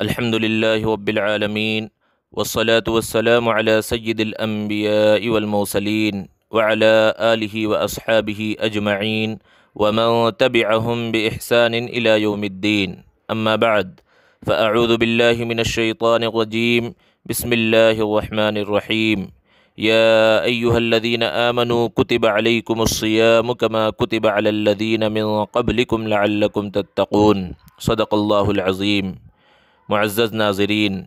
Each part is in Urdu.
الحمد لله رب العالمين والصلاة والسلام على سيد الأنبياء والمرسلين وعلى آله وأصحابه أجمعين ومن تبعهم بإحسان إلى يوم الدين أما بعد فأعوذ بالله من الشيطان الرجيم بسم الله الرحمن الرحيم يا أيها الذين آمنوا كتب عليكم الصيام كما كتب على الذين من قبلكم لعلكم تتقون صدق الله العظيم معزز ناظرین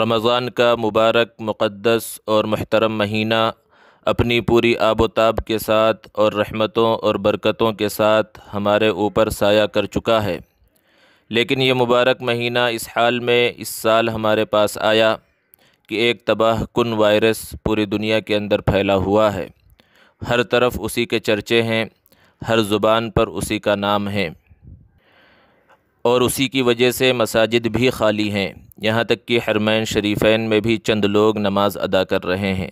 رمضان کا مبارک مقدس اور محترم مہینہ اپنی پوری آب و تاب کے ساتھ اور رحمتوں اور برکتوں کے ساتھ ہمارے اوپر سایہ کر چکا ہے لیکن یہ مبارک مہینہ اس حال میں اس سال ہمارے پاس آیا کہ ایک تباہ کن وائرس پوری دنیا کے اندر پھیلا ہوا ہے ہر طرف اسی کے چرچے ہیں ہر زبان پر اسی کا نام ہے اور اسی کی وجہ سے مساجد بھی خالی ہیں یہاں تک کہ حرمین شریفین میں بھی چند لوگ نماز ادا کر رہے ہیں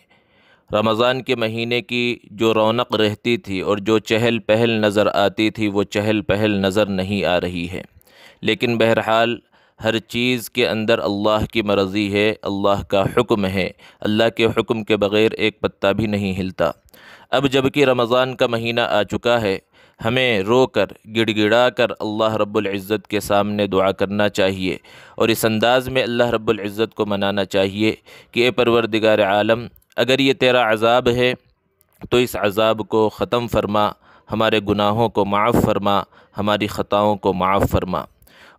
رمضان کے مہینے کی جو رونق رہتی تھی اور جو چہل پہل نظر آتی تھی وہ چہل پہل نظر نہیں آ رہی ہے لیکن بہرحال ہر چیز کے اندر اللہ کی مرضی ہے اللہ کا حکم ہے اللہ کے حکم کے بغیر ایک پتہ بھی نہیں ہلتا اب جب کہ رمضان کا مہینہ آ چکا ہے ہمیں رو کر گڑ گڑا کر اللہ رب العزت کے سامنے دعا کرنا چاہیے اور اس انداز میں اللہ رب العزت کو منانا چاہیے کہ اے پروردگار عالم اگر یہ تیرا عذاب ہے تو اس عذاب کو ختم فرما ہمارے گناہوں کو معاف فرما ہماری خطاؤں کو معاف فرما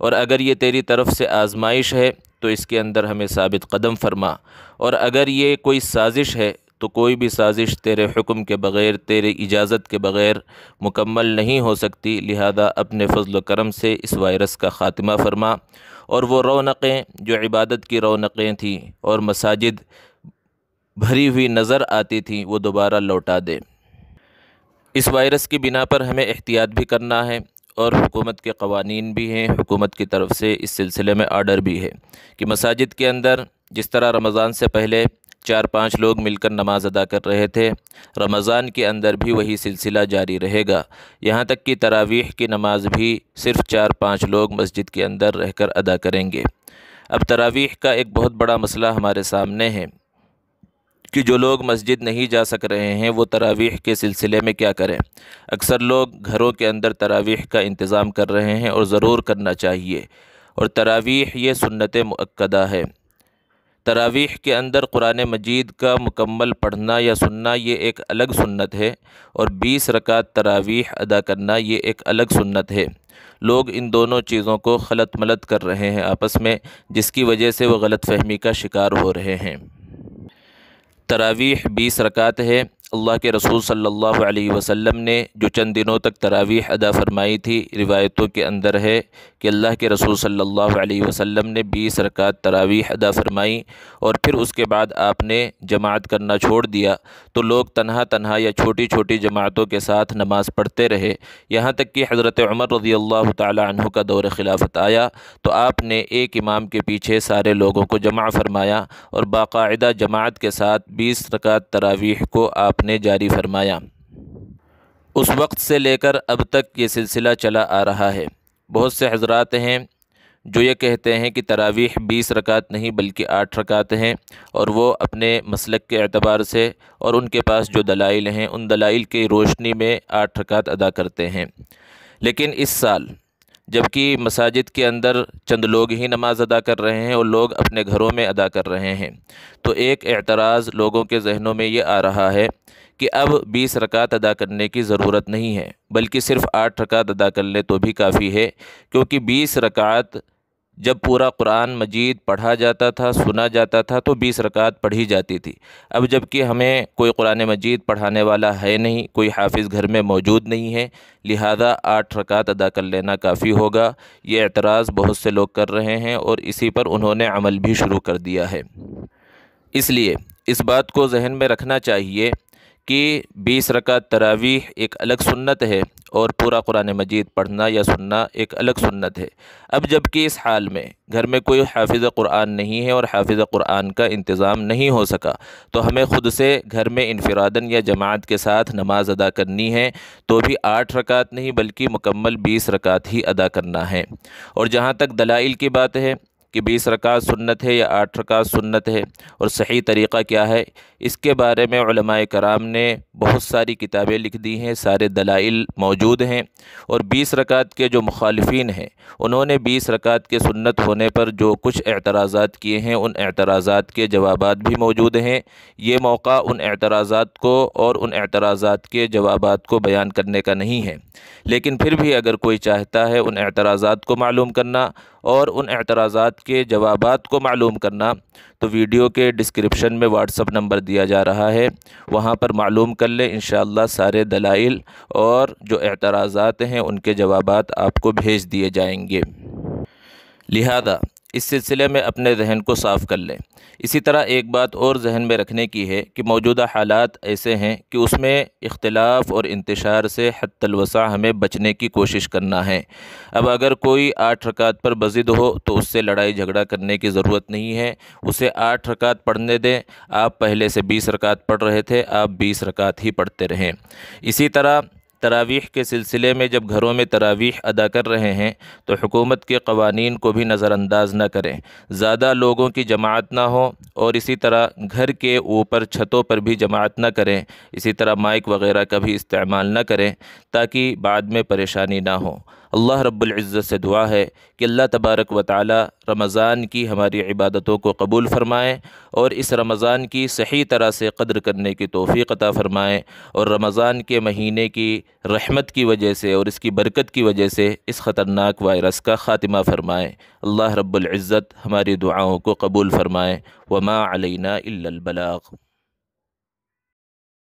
اور اگر یہ تیری طرف سے آزمائش ہے تو اس کے اندر ہمیں ثابت قدم فرما اور اگر یہ کوئی سازش ہے تو کوئی بھی سازش تیرے حکم کے بغیر تیرے اجازت کے بغیر مکمل نہیں ہو سکتی لہذا اپنے فضل و کرم سے اس وائرس کا خاتمہ فرما اور وہ رونقیں جو عبادت کی رونقیں تھیں اور مساجد بھری ہوئی نظر آتی تھیں وہ دوبارہ لوٹا دے اس وائرس کی بنا پر ہمیں احتیاط بھی کرنا ہے اور حکومت کے قوانین بھی ہیں حکومت کی طرف سے اس سلسلے میں آرڈر بھی ہے کہ مساجد کے اندر جس طرح رمضان سے پہلے چار پانچ لوگ مل کر نماز ادا کر رہے تھے رمضان کے اندر بھی وہی سلسلہ جاری رہے گا یہاں تک کہ تراویح کی نماز بھی صرف چار پانچ لوگ مسجد کے اندر رہ کر ادا کریں گے اب تراویح کا ایک بہت بڑا مسئلہ ہمارے سامنے ہے کہ جو لوگ مسجد نہیں جا سک رہے ہیں وہ تراویح کے سلسلے میں کیا کریں اکثر لوگ گھروں کے اندر تراویح کا انتظام کر رہے ہیں اور ضرور کرنا چاہیے اور تراویح یہ سنت مقدہ ہے تراویح کے اندر قرآن مجید کا مکمل پڑھنا یا سننا یہ ایک الگ سنت ہے اور بیس رکعت تراویح ادا کرنا یہ ایک الگ سنت ہے لوگ ان دونوں چیزوں کو خلط ملط کر رہے ہیں آپس میں جس کی وجہ سے وہ غلط فہمی کا شکار ہو رہے ہیں تراویح بیس رکعت ہے اللہ کے رسول صلی اللہ علیہ وسلم نے جو چند دنوں تک تراویح ادا فرمائی تھی روایتوں کے اندر ہے کہ اللہ کے رسول صلی اللہ علیہ وسلم نے بیس رکعت تراویح ادا فرمائی اور پھر اس کے بعد آپ نے جماعت کرنا چھوڑ دیا تو لوگ تنہا تنہا یا چھوٹی چھوٹی جماعتوں کے ساتھ نماز پڑھتے رہے یہاں تک کہ حضرت عمر رضی اللہ تعالی عنہ کا دور خلافت آیا تو آپ نے ایک امام کے پیچھے سارے لوگوں کو جمع فرمایا اور باقاعدہ جماعت کے ساتھ بیس رکعت تراویح کو آپ نے جاری فرمایا اس وقت سے لے کر اب تک یہ سلسلہ چلا آ رہا ہے بہت سے حضرات ہیں جو یہ کہتے ہیں کہ تراویح بیس رکعت نہیں بلکہ آٹھ رکعت ہیں اور وہ اپنے مسلک کے اعتبار سے اور ان کے پاس جو دلائل ہیں ان دلائل کی روشنی میں آٹھ رکعت ادا کرتے ہیں لیکن اس سال جبکہ مساجد کے اندر چند لوگ ہی نماز ادا کر رہے ہیں اور لوگ اپنے گھروں میں ادا کر رہے ہیں تو ایک اعتراض لوگوں کے ذہنوں میں یہ آ رہا ہے کہ اب بیس رکعت ادا کرنے کی ضرورت نہیں ہے بلکہ صرف آٹھ رکعت ادا کر لیں تو بھی کافی ہے کیونکہ بیس رکعت جب پورا قرآن مجید پڑھا جاتا تھا سنا جاتا تھا تو بیس رکعت پڑھی جاتی تھی اب جب کہ ہمیں کوئی قرآن مجید پڑھانے والا ہے نہیں کوئی حافظ گھر میں موجود نہیں ہے لہذا آٹھ رکعت ادا کر لینا کافی ہوگا یہ اعتراض بہت سے لوگ کر رہے ہیں اور اسی پر انہوں نے عمل بھی شروع کر دیا ہے اس لیے اس بات کو ذہن میں رکھنا چاہیے کہ بیس رکعت تراویح ایک الگ سنت ہے اور پورا قرآن مجید پڑھنا یا سننا ایک الگ سنت ہے اب جب کہ اس حال میں گھر میں کوئی حافظ قرآن نہیں ہے اور حافظ قرآن کا انتظام نہیں ہو سکا تو ہمیں خود سے گھر میں انفرادن یا جماعت کے ساتھ نماز ادا کرنی ہے تو بھی آٹھ رکعت نہیں بلکہ مکمل بیس رکعت ہی ادا کرنا ہے اور جہاں تک دلائل کی بات ہے کہ بیس رکعت سنت ہے یا آٹھ رکعت سنت ہے اور صحیح طریقہ کیا ہے اس کے بارے میں علماء کرام نے بہت ساری کتابیں لکھ دی ہیں سارے دلائل موجود ہیں اور بیس رکعت کے جو مخالفین ہیں انہوں نے بیس رکعت کے سنت ہونے پر جو کچھ اعتراضات کیے ہیں ان اعتراضات کے جوابات بھی موجود ہیں یہ موقع ان اعتراضات کو اور ان اعتراضات کے جوابات کو بیان کرنے کا نہیں ہے لیکن پھر بھی اگر کوئی چاہتا ہے ان اعتراضات کو معلوم کرنا اور ان اعتراضات کے جوابات کو معلوم کرنا تو ویڈیو کے ڈسکرپشن میں واٹس اپ نمبر دیا جا رہا ہے وہاں پر معلوم کر لیں انشاءاللہ سارے دلائل اور جو اعتراضات ہیں ان کے جوابات آپ کو بھیج دیے جائیں گے لہذا اس سلسلے میں اپنے ذہن کو صاف کر لیں اسی طرح ایک بات اور ذہن میں رکھنے کی ہے کہ موجودہ حالات ایسے ہیں کہ اس میں اختلاف اور انتشار سے حد الوسع ہمیں بچنے کی کوشش کرنا ہے اب اگر کوئی آٹھ رکعت پر بزد ہو تو اس سے لڑائی جھگڑا کرنے کی ضرورت نہیں ہے اسے آٹھ رکعت پڑھنے دیں آپ پہلے سے بیس رکعت پڑھ رہے تھے آپ بیس رکعت ہی پڑھتے رہیں اسی طرح تراویح کے سلسلے میں جب گھروں میں تراویح ادا کر رہے ہیں تو حکومت کے قوانین کو بھی نظر انداز نہ کریں زیادہ لوگوں کی جماعت نہ ہو اور اسی طرح گھر کے اوپر چھتوں پر بھی جماعت نہ کریں اسی طرح مائک وغیرہ کا بھی استعمال نہ کریں تاکہ بعد میں پریشانی نہ ہو اللہ رب العزت سے دعا ہے کہ اللہ تبارک و تعالی رمضان کی ہماری عبادتوں کو قبول فرمائیں اور اس رمضان کی صحیح طرح سے قدر کرنے کی توفیق عطا فرمائیں اور رمضان کے مہینے کی رحمت کی وجہ سے اور اس کی برکت کی وجہ سے اس خطرناک وائرس کا خاتمہ فرمائیں اللہ رب العزت ہماری دعاؤں کو قبول فرمائیں وما علینا الا البلاغ